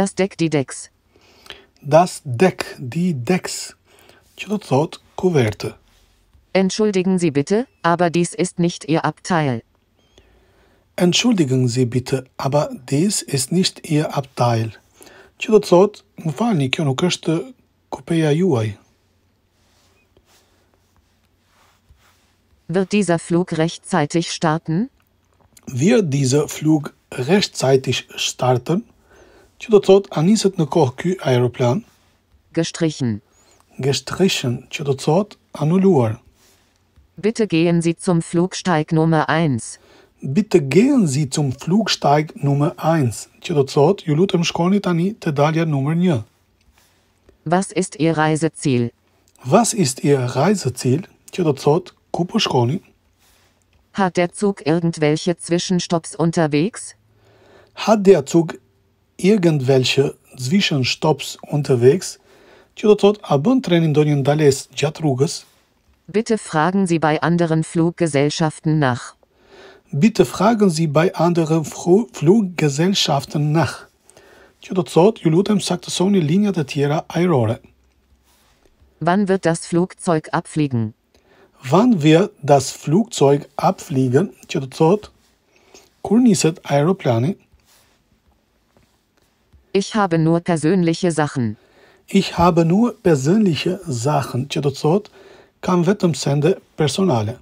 Das Deck, die Decks. Das Deck, die Decks. Celozot Kuverte. Entschuldigen Sie bitte, aber dies ist nicht Ihr Abteil. Entschuldigen Sie bitte, aber dies ist nicht Ihr Abteil. Që do të thotë, më Wird dieser Flug rechtzeitig starten? Wird dieser Flug rechtzeitig starten? Чудотворец анисът на корки аероплан. Gestrichen. Gestrichen. Чудотворец annulluar. Bitte gehen Sie zum Flugsteig Nummer 1. Bitte gehen Sie zum Flugsteig Nummer 1. Чудотворец ju lutem shkonit tani te dalja numër 1. Was ist Ihr Reiseziel? Was ist Ihr Reiseziel? Чудотворец ku po shkoni? Hat der Zug irgendwelche Zwischenstopps unterwegs? Hat der Zug irgendwelche Zwischenstopps unterwegs, Bitte fragen Sie bei anderen Fluggesellschaften nach. Bitte fragen Sie bei anderen Fluggesellschaften nach. Wann wird das Flugzeug abfliegen? Wann wird das Flugzeug abfliegen? Që do aeroplani? Ich habe nur persönliche Sachen. Ich habe nur persönliche Sachen. 400 kam w tym sensie personalne.